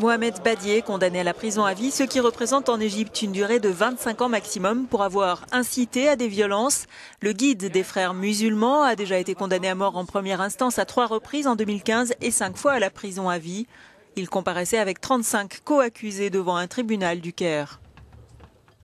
Mohamed Badier, condamné à la prison à vie, ce qui représente en Égypte une durée de 25 ans maximum pour avoir incité à des violences. Le guide des frères musulmans a déjà été condamné à mort en première instance à trois reprises en 2015 et cinq fois à la prison à vie. Il comparaissait avec 35 co-accusés devant un tribunal du Caire.